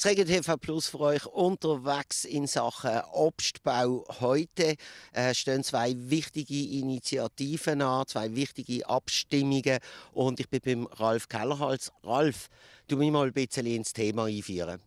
Das RegenTV Plus für euch unterwegs in Sachen Obstbau. Heute äh, stehen zwei wichtige Initiativen an, zwei wichtige Abstimmungen. Und ich bin beim Ralf Kellerhals. Ralf, du mich mal ein bisschen ins Thema einführen.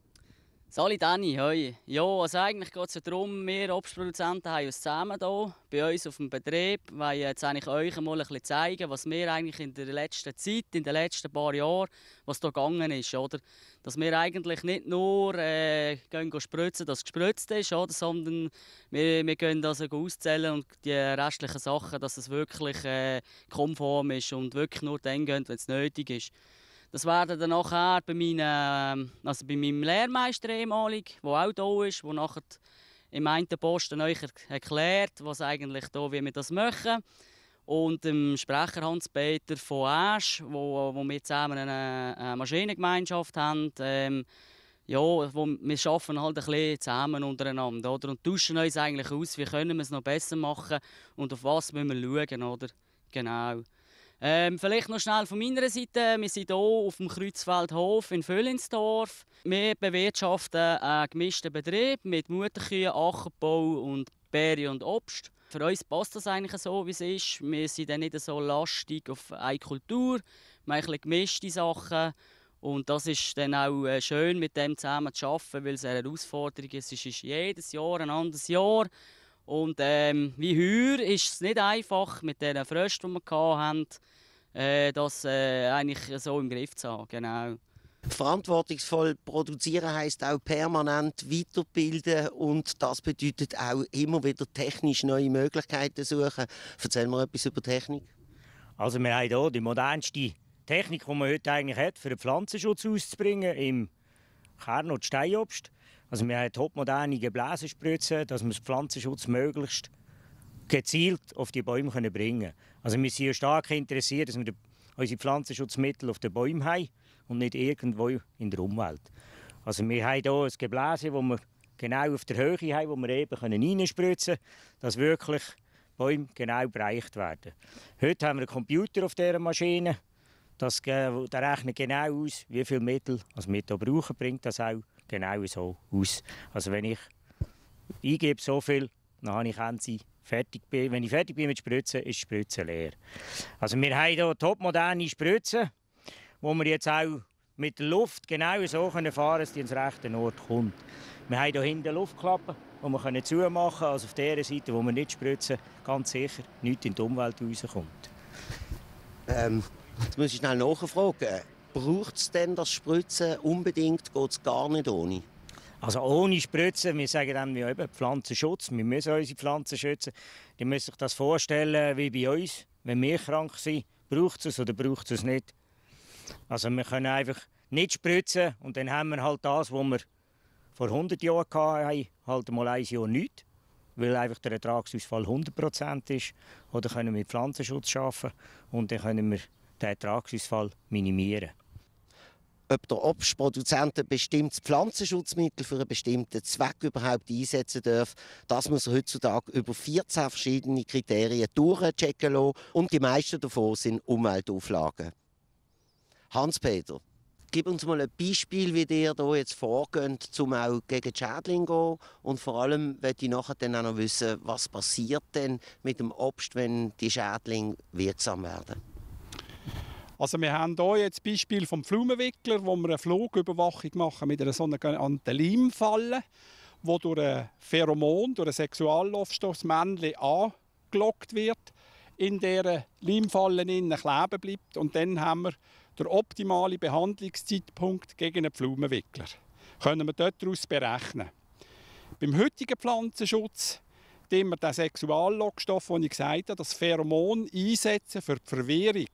Sali Danny, hoi. Ja, also eigentlich geht es ja darum, wir Obstproduzenten haben uns zusammen hier bei uns auf dem Betrieb, weil äh, jetzt eigentlich euch mal ein bisschen zeigen, was wir eigentlich in der letzten Zeit, in den letzten paar Jahren, was da gegangen ist, oder? Dass wir eigentlich nicht nur äh, gehen spritzen, dass es gespritzt ist, oder? sondern wir, wir gehen also auszählen und die restlichen Sachen, dass es wirklich äh, konform ist und wirklich nur dann gehen, wenn es nötig ist. Das werden dann nachher bei, meinen, ähm, also bei meinem Lehrmeister ehemalig, der auch da ist, der nachher im einen Posten euch erklärt, was eigentlich da, wie wir das machen. Und dem Sprecher Hans-Peter von Asch, wo, wo wir zusammen eine, eine Maschinengemeinschaft haben. Ähm, ja, wo, wir arbeiten halt ein bisschen zusammen untereinander oder? und tauschen uns eigentlich aus, wie können wir es noch besser machen und auf was müssen wir schauen. Oder? Genau. Ähm, vielleicht noch schnell von meiner Seite. Wir sind hier auf dem Kreuzfeldhof in Völlinsdorf. Wir bewirtschaften einen gemischten Betrieb mit Mutterkühen, Ackerbau und Beeren und Obst. Für uns passt das eigentlich so, wie es ist. Wir sind dann nicht so lastig auf eine Kultur. Wir haben ein gemischte Sachen. Und das ist dann auch äh, schön, mit dem zusammen zu arbeiten, weil es eine Herausforderung ist. Es ist jedes Jahr ein anderes Jahr. Und ähm, wie heuer ist es nicht einfach mit den Fröschen, die wir hatten, äh, das äh, eigentlich so im Griff zu haben. Genau. Verantwortungsvoll produzieren heißt auch permanent weiterbilden und das bedeutet auch immer wieder technisch neue Möglichkeiten suchen. Erzähl mal etwas über Technik. Also wir haben hier die modernste Technik, die man heute eigentlich hat, für den Pflanzenschutz auszubringen im Kern- und Steinobst. Also wir haben topmoderne Gebläsespritzen, dass wir den Pflanzenschutz möglichst gezielt auf die Bäume können bringen Also wir sind stark interessiert, dass wir unsere Pflanzenschutzmittel auf den Bäumen haben und nicht irgendwo in der Umwelt. Also wir haben hier ein Gebläse, das wir genau auf der Höhe haben, wo wir eben reinspritzen können, dass wirklich Bäume genau bereicht werden. Heute haben wir einen Computer auf dieser Maschine, das, der rechnet genau aus, wie viel Mittel wir hier brauchen, bringt das auch genau so aus. Also wenn ich eingebe so viel, dann habe ich sie fertig bin. Wenn ich fertig bin mit Spritzen, ist die Spritze leer. Also wir haben hier topmoderne Spritzen, wo wir jetzt auch mit der Luft genau so fahren können, dass die ins rechte Ort kommt. Wir haben hier hinten Luftklappen, die wir zumachen können, also auf der Seite, wo wir nicht spritzen, ganz sicher nichts in die Umwelt rauskommt. Ähm, jetzt muss ich schnell nachfragen braucht es denn das Spritzen unbedingt? Geht es gar nicht ohne? Also ohne Spritzen, wir sagen dann wir eben Pflanzenschutz, wir müssen unsere Pflanzen schützen. Die müssen sich das vorstellen wie bei uns, wenn wir krank sind, braucht es oder braucht es nicht. Also wir können einfach nicht spritzen und dann haben wir halt das, was wir vor 100 Jahren hatten, halt mal ein Jahr nicht, weil einfach der Ertragsausfall 100% ist. Oder können wir Pflanzenschutz schaffen und dann können wir den Ertragsausfall minimieren ob der Obstproduzent ein bestimmtes Pflanzenschutzmittel für einen bestimmten Zweck überhaupt einsetzen darf. Das muss er heutzutage über 14 verschiedene Kriterien durchchecken lassen und die meisten davon sind Umweltauflagen. Hans-Peter, gib uns mal ein Beispiel, wie dir hier jetzt vorgeht, um auch gegen die Schädlinge zu gehen. Und vor allem möchte ich nachher dann auch noch wissen, was passiert denn mit dem Obst, wenn die Schädlinge wirksam werden. Also wir haben hier jetzt Beispiel vom Flumenwickler, wo wir eine Flugüberwachung machen mit einer sogenannten Limfalle, wo durch ein Pheromon, durch einen Sexualstoff das Männchen angelockt wird, in der Limfalle kleben bleibt und dann haben wir den optimalen Behandlungszeitpunkt gegen einen Pflaumenwickler. Können wir dort daraus berechnen. Beim heutigen Pflanzenschutz indem wir den Sexuallockstoff, den ich gesagt habe, das Pheromon einsetzen für die Verwirrung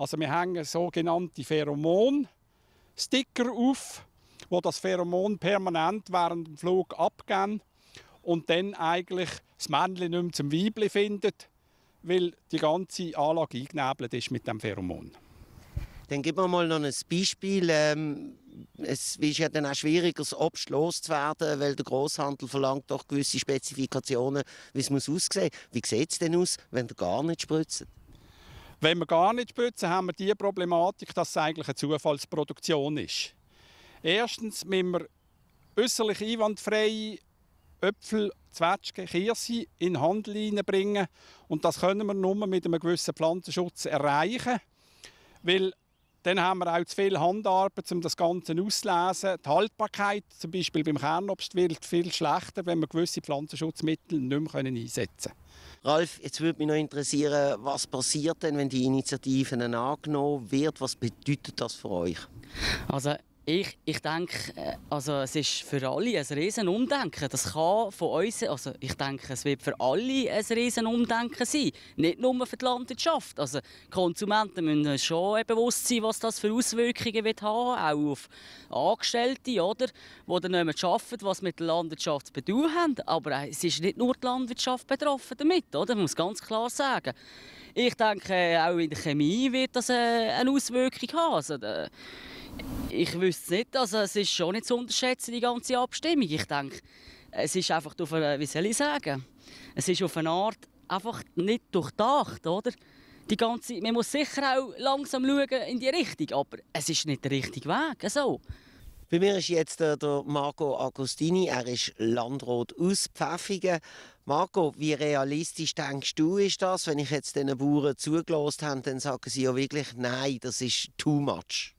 also wir hängen sogenannte Pheromon-Sticker auf, wo das Pheromon permanent während dem Flug abgeben und dann eigentlich das Männchen nicht mehr zum Weibchen findet, weil die ganze Anlage eingenebelt ist mit dem Pheromon. Dann geben wir mal noch ein Beispiel. Ähm, es ist ja dann auch schwierig, das Obst loszuwerden, weil der Großhandel verlangt doch gewisse Spezifikationen, wie es aussehen muss Wie sieht es denn aus, wenn der gar nicht spritzt? Wenn wir gar nicht spritzen, haben wir die Problematik, dass es eigentlich eine Zufallsproduktion ist. Erstens müssen wir äußerlich einwandfreie Äpfel, Zwetschgen, Kirse in Handel hineinbringen. Und das können wir nur mit einem gewissen Pflanzenschutz erreichen. Weil dann haben wir auch zu viel Handarbeit, um das Ganze auszulesen. Die Haltbarkeit, zum Beispiel beim Kernobst, wird viel schlechter, wenn wir gewisse Pflanzenschutzmittel nicht mehr einsetzen können. Ralf, jetzt würde mich noch interessieren, was passiert denn, wenn die Initiative angenommen wird? Was bedeutet das für euch? Also ich, ich denke, äh, also es ist für alle ein Riesenumdenken. Das kann von uns, also ich denke, es wird für alle ein Riesenumdenken sein. Nicht nur für die Landwirtschaft. Also Konsumenten müssen schon bewusst sein, was das für Auswirkungen wird haben, auch auf Angestellte, oder, die dann nicht mehr arbeiten, was mit der Landwirtschaft zu tun haben. Aber es ist nicht nur die Landwirtschaft betroffen damit, oder? Man muss ganz klar sagen. Ich denke, auch in der Chemie wird das äh, eine Auswirkung haben. Also, äh, ich wüsste es nicht. Also, es ist schon nicht zu unterschätzen, die ganze Abstimmung. Ich denke, es ist einfach auf eine, wie soll ich sagen, es ist auf eine Art einfach nicht durchdacht, oder? Die ganze, man muss sicher auch langsam schauen in die Richtung, aber es ist nicht der richtige Weg. Also. Bei mir ist jetzt der Marco Agostini, er ist Landrat aus Pfäffigen. Marco, wie realistisch denkst du, ist das? Wenn ich jetzt den Bauern zugelassen habe, dann sagen sie ja wirklich, nein, das ist too much.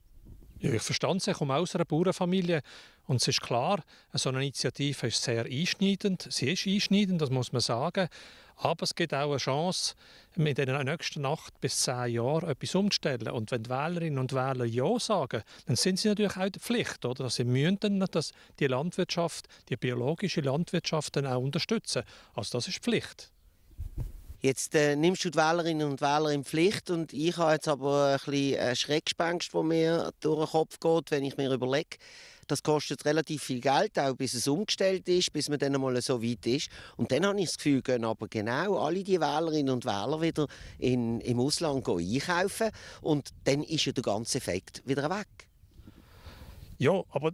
Ja, ich verstehe es. Ich komme aus einer Bauernfamilie. Und es ist klar, so eine Initiative ist sehr einschneidend. Sie ist einschneidend, das muss man sagen. Aber es gibt auch eine Chance, in den nächsten acht bis zehn Jahren etwas umzustellen. Und wenn die Wählerinnen und Wähler Ja sagen, dann sind sie natürlich auch in der Pflicht, oder? dass sie müssen dann, dass die Landwirtschaft, die biologische Landwirtschaft dann auch unterstützen. Also das ist Pflicht. Jetzt äh, nimmst du die Wählerinnen und Wähler in Pflicht und ich habe jetzt aber ein bisschen äh, Schreckgespenst, wo mir durch den Kopf geht, wenn ich mir überlege, das kostet relativ viel Geld, auch bis es umgestellt ist, bis man dann mal so weit ist. Und dann habe ich das Gefühl, gehen aber genau alle die Wählerinnen und Wähler wieder in, im Ausland einkaufen und dann ist ja der ganze Effekt wieder weg. Ja, aber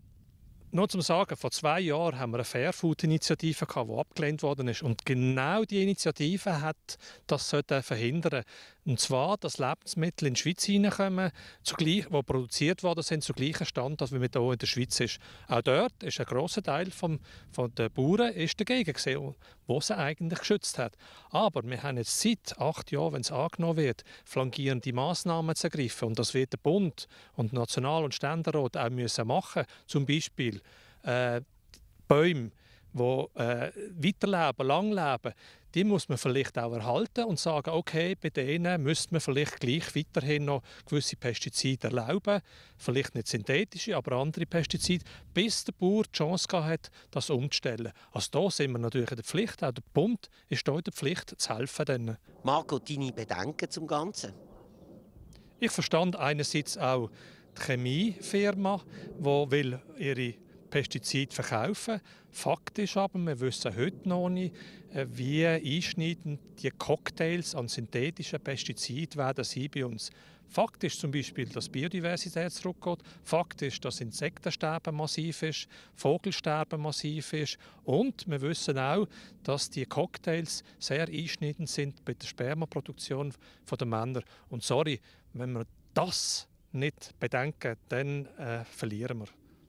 nur zum Sagen, vor zwei Jahren haben wir eine Fairfood-Initiative, die abgelehnt worden ist. Und genau die Initiative hat das verhindern. Und zwar, dass Lebensmittel in die Schweiz hineinkommen, die produziert worden sind, zum gleichen Standard, wie man hier in der Schweiz ist. Auch dort ist ein grosser Teil vom, von der Bauern ist dagegen gesehen, wo sie eigentlich geschützt hat. Aber wir haben jetzt seit acht Jahren, wenn es angenommen wird, flankierende Massnahmen zu ergreifen. Und das wird der Bund und National- und Ständerat auch müssen machen. Zum Beispiel äh, Bäume, die äh, weiterleben, lang leben, die muss man vielleicht auch erhalten und sagen, okay, bei denen müsste man vielleicht gleich weiterhin noch gewisse Pestizide erlauben, vielleicht nicht synthetische, aber andere Pestizide, bis der Bauer die Chance hat, das umzustellen. Also da sind wir natürlich in der Pflicht, auch der Bund ist da in der Pflicht, zu helfen. Denen. Marco, deine Bedenken zum Ganzen? Ich verstand einerseits auch die Chemiefirma, die ihre Pestizide verkaufen. Fakt ist aber, wir wissen heute noch nicht, äh, wie einschneidend die Cocktails an synthetischen Pestiziden werden sie bei uns. Fakt ist zum Beispiel, dass Biodiversität zurückgeht. Fakt ist, dass Insektensterben massiv ist, Vogelsterben massiv ist. Und wir wissen auch, dass die Cocktails sehr einschneidend sind bei der Spermaproduktion der Männer. Und sorry, wenn wir das nicht bedenken, dann äh, verlieren wir.